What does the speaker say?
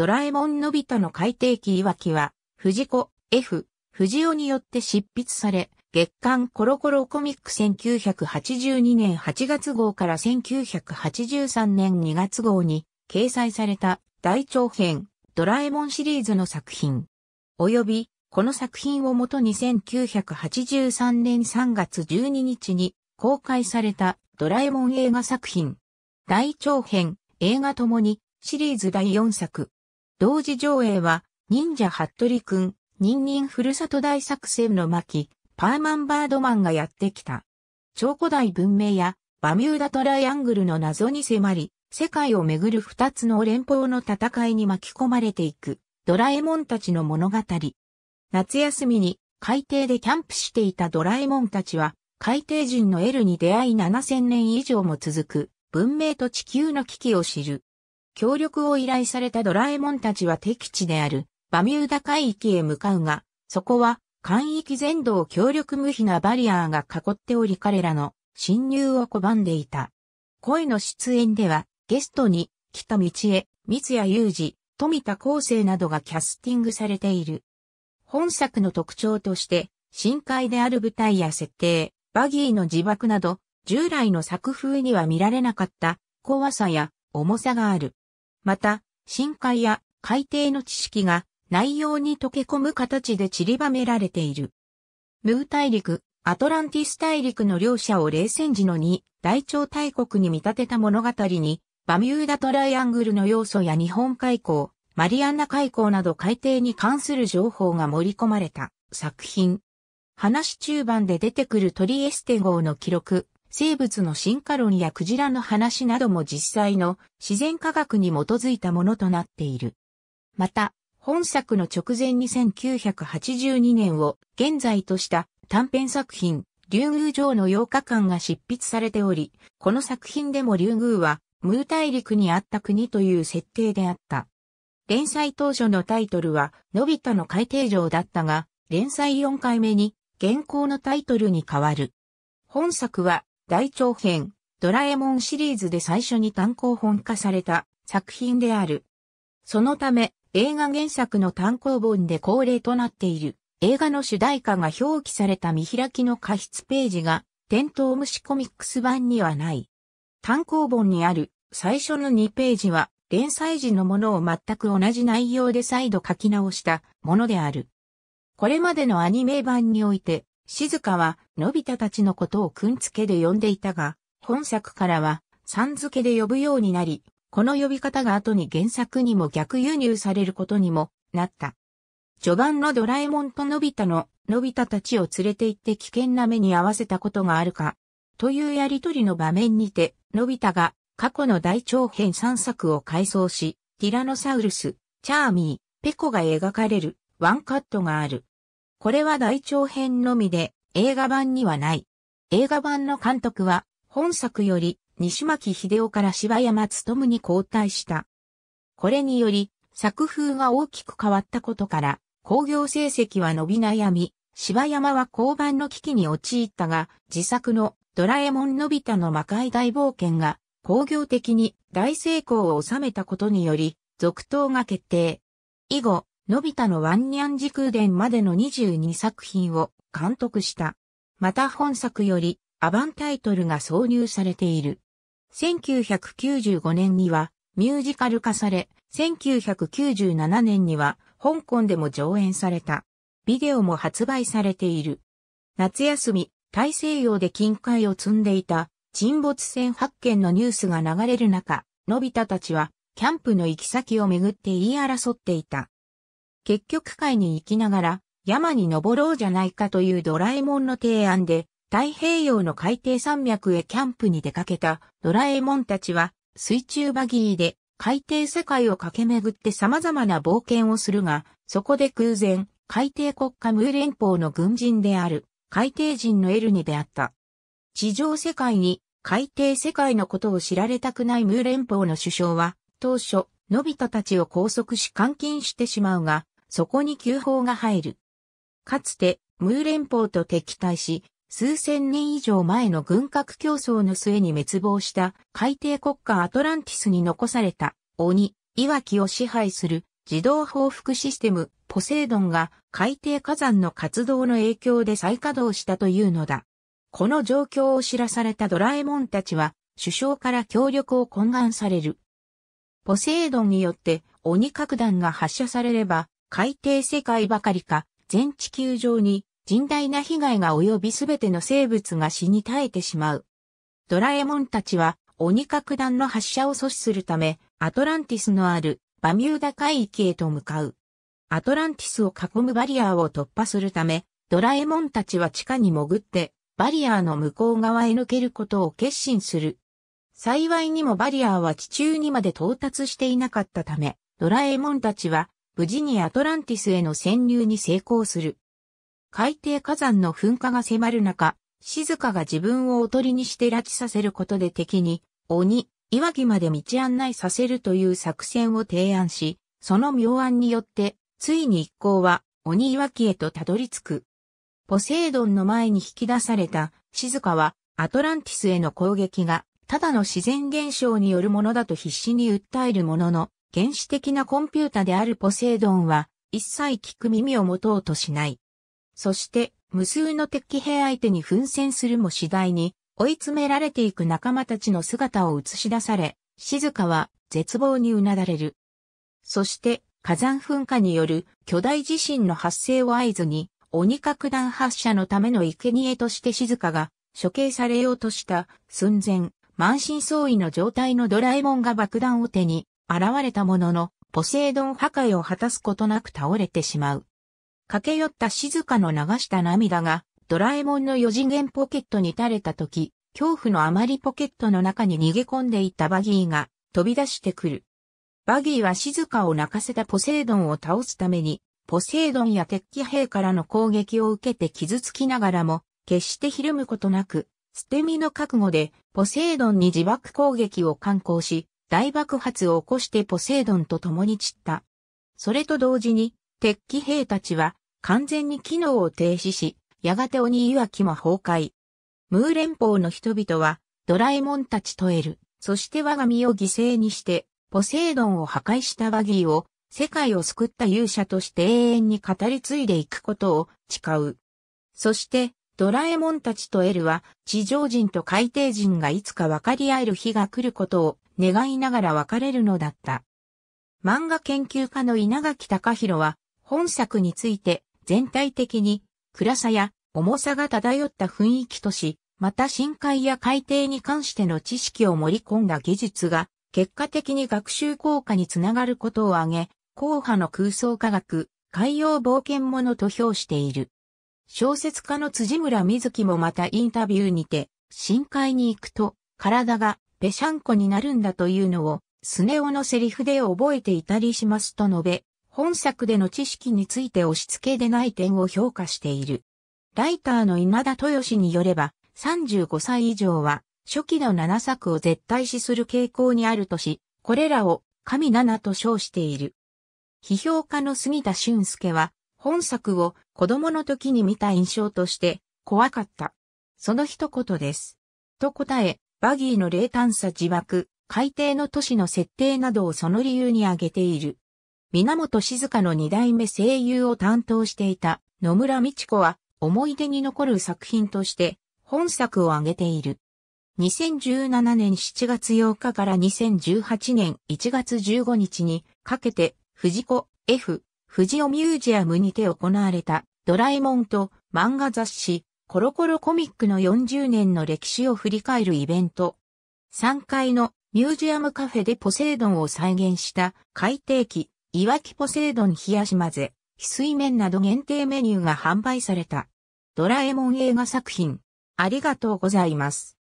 ドラえもんのび太の海底記いわきは、藤子 F、藤尾によって執筆され、月刊コロコロコミック1982年8月号から1983年2月号に掲載された大長編ドラえもんシリーズの作品。及び、この作品をもとに1983年3月12日に公開されたドラえもん映画作品。大長編映画ともにシリーズ第4作。同時上映は、忍者ハットリくん、忍忍ふるさと大作戦の巻、パーマンバードマンがやってきた。超古代文明や、バミューダトライアングルの謎に迫り、世界をめぐる二つの連邦の戦いに巻き込まれていく、ドラえもんたちの物語。夏休みに海底でキャンプしていたドラえもんたちは、海底人のエルに出会い7000年以上も続く文明と地球の危機を知る。協力を依頼されたドラえもんたちは敵地であるバミューダ海域へ向かうが、そこは海域全土を協力無比なバリアーが囲っており彼らの侵入を拒んでいた。声の出演ではゲストに北道江、三谷裕二、富田康生などがキャスティングされている。本作の特徴として、深海である舞台や設定、バギーの自爆など、従来の作風には見られなかった怖さや重さがある。また、深海や海底の知識が内容に溶け込む形で散りばめられている。ムー大陸、アトランティス大陸の両者を冷戦時の2大朝大国に見立てた物語に、バミューダトライアングルの要素や日本海溝、マリアンナ海溝など海底に関する情報が盛り込まれた作品。話中盤で出てくるトリエステ号の記録、生物の進化論やクジラの話なども実際の自然科学に基づいたものとなっている。また、本作の直前に1982年を現在とした短編作品、竜宮城の8日間が執筆されており、この作品でも竜宮は、ムー大陸にあった国という設定であった。連載当初のタイトルは、のび太の海底城だったが、連載4回目に、現行のタイトルに変わる。本作は、大長編、ドラえもんシリーズで最初に単行本化された作品である。そのため、映画原作の単行本で恒例となっている、映画の主題歌が表記された見開きの過失ページが、テン虫コミックス版にはない。単行本にある最初の2ページは、連載時のものを全く同じ内容で再度書き直したものである。これまでのアニメ版において、静香は、のび太たちのことをくんつけで呼んでいたが、本作からは、さん付けで呼ぶようになり、この呼び方が後に原作にも逆輸入されることにもなった。序盤のドラえもんとのび太の、のび太たちを連れて行って危険な目に合わせたことがあるか、というやりとりの場面にて、のび太が過去の大長編3作を回想し、ティラノサウルス、チャーミー、ペコが描かれるワンカットがある。これは大長編のみで映画版にはない。映画版の監督は本作より西巻秀夫から柴山むに交代した。これにより作風が大きく変わったことから興行成績は伸び悩み、柴山は交番の危機に陥ったが自作のドラえもんのび太の魔界大冒険が工業的に大成功を収めたことにより、続投が決定。以後、のび太のワンニャン時空伝までの22作品を監督した。また本作よりアバンタイトルが挿入されている。1995年にはミュージカル化され、1997年には香港でも上演された。ビデオも発売されている。夏休み、大西洋で金塊を積んでいた沈没船発見のニュースが流れる中、のび太たちはキャンプの行き先をめぐって言い争っていた。結局海に行きながら山に登ろうじゃないかというドラえもんの提案で太平洋の海底山脈へキャンプに出かけたドラえもんたちは水中バギーで海底世界を駆け巡って様々な冒険をするが、そこで偶然、海底国家ムー連邦の軍人である海底人のエルに出会った。地上世界に海底世界のことを知られたくないムー連邦の首相は、当初、のび太たちを拘束し監禁してしまうが、そこに旧法が入る。かつて、ムー連邦と敵対し、数千年以上前の軍拡競争の末に滅亡した海底国家アトランティスに残された鬼、いわきを支配する自動報復システムポセイドンが海底火山の活動の影響で再稼働したというのだ。この状況を知らされたドラえもんたちは首相から協力を懇願される。ポセイドンによって鬼核弾が発射されれば海底世界ばかりか、全地球上に甚大な被害が及びすべての生物が死に絶えてしまう。ドラえもんたちは鬼核弾の発射を阻止するため、アトランティスのあるバミューダ海域へと向かう。アトランティスを囲むバリアーを突破するため、ドラえもんたちは地下に潜って、バリアーの向こう側へ抜けることを決心する。幸いにもバリアーは地中にまで到達していなかったため、ドラえもんたちは無事にアトランティスへの潜入に成功する。海底火山の噴火が迫る中、静かが自分をおとりにして拉致させることで敵に、鬼、岩木まで道案内させるという作戦を提案し、その妙案によって、ついに一行は鬼岩木へとたどり着く。ポセイドンの前に引き出された静かは、アトランティスへの攻撃が、ただの自然現象によるものだと必死に訴えるものの、原始的なコンピュータであるポセイドンは、一切聞く耳を持とうとしない。そして、無数の敵兵相手に奮戦するも次第に、追い詰められていく仲間たちの姿を映し出され、静かは絶望にうなだれる。そして、火山噴火による巨大地震の発生を合図に、鬼核弾発射のための生贄として静かが処刑されようとした寸前、満身創痍の状態のドラえもんが爆弾を手に、現れたものの、ポセイドン破壊を果たすことなく倒れてしまう。駆け寄った静かの流した涙が、ドラえもんの四次元ポケットに垂れた時、恐怖のあまりポケットの中に逃げ込んでいたバギーが飛び出してくる。バギーは静かを泣かせたポセイドンを倒すために、ポセイドンや敵兵からの攻撃を受けて傷つきながらも、決してひるむことなく、捨て身の覚悟で、ポセイドンに自爆攻撃を敢行し、大爆発を起こしてポセイドンと共に散った。それと同時に、鉄騎兵たちは完全に機能を停止し、やがて鬼岩木も崩壊。ムー連邦の人々は、ドラえもんたちとエル、そして我が身を犠牲にして、ポセイドンを破壊したバギーを、世界を救った勇者として永遠に語り継いでいくことを誓う。そして、ドラえもんたちとエルは、地上人と海底人がいつか分かり合える日が来ることを願いながら別れるのだった。漫画研究家の稲垣隆弘は、本作について全体的に暗さや重さが漂った雰囲気とし、また深海や海底に関しての知識を盛り込んだ技術が、結果的に学習効果につながることを挙げ、硬派の空想科学、海洋冒険者と評している。小説家の辻村瑞希もまたインタビューにて、深海に行くと、体がぺしゃんこになるんだというのを、スネオのセリフで覚えていたりしますと述べ、本作での知識について押し付けでない点を評価している。ライターの稲田豊氏によれば、35歳以上は、初期の7作を絶対視する傾向にあるとし、これらを神7と称している。批評家の杉田俊介は、本作を子供の時に見た印象として、怖かった。その一言です。と答え、バギーの冷探さ自爆、海底の都市の設定などをその理由に挙げている。源静香の二代目声優を担当していた野村美智子は思い出に残る作品として本作を挙げている。2017年7月8日から2018年1月15日にかけて藤子 F 藤尾ミュージアムにて行われたドラえもんと漫画雑誌コロコロコミックの40年の歴史を振り返るイベント。3階のミュージアムカフェでポセイドンを再現した海底機、いわきポセイドン冷やし混ぜ、翡翠麺など限定メニューが販売された。ドラえもん映画作品。ありがとうございます。